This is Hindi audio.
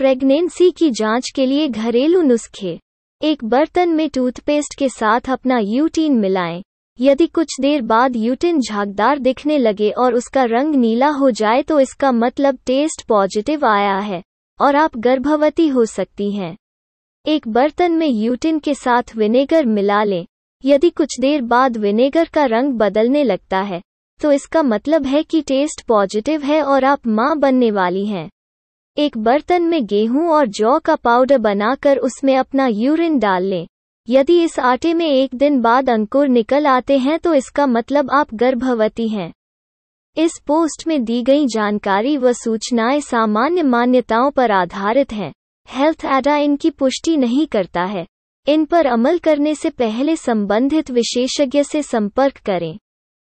प्रेगनेंसी की जांच के लिए घरेलू नुस्खे एक बर्तन में टूथपेस्ट के साथ अपना यूटीन मिलाएं यदि कुछ देर बाद यूटिन झागदार दिखने लगे और उसका रंग नीला हो जाए तो इसका मतलब टेस्ट पॉजिटिव आया है और आप गर्भवती हो सकती हैं एक बर्तन में यूटिन के साथ विनेगर मिला लें यदि कुछ देर बाद विनेगर का रंग बदलने लगता है तो इसका मतलब है कि टेस्ट पॉजिटिव है और आप मां बनने वाली हैं एक बर्तन में गेहूं और जौ का पाउडर बनाकर उसमें अपना यूरिन डाल लें यदि इस आटे में एक दिन बाद अंकुर निकल आते हैं तो इसका मतलब आप गर्भवती हैं इस पोस्ट में दी गई जानकारी व सूचनाएं सामान्य मान्यताओं पर आधारित हैं हेल्थ एडा इनकी पुष्टि नहीं करता है इन पर अमल करने से पहले संबंधित विशेषज्ञ से संपर्क करें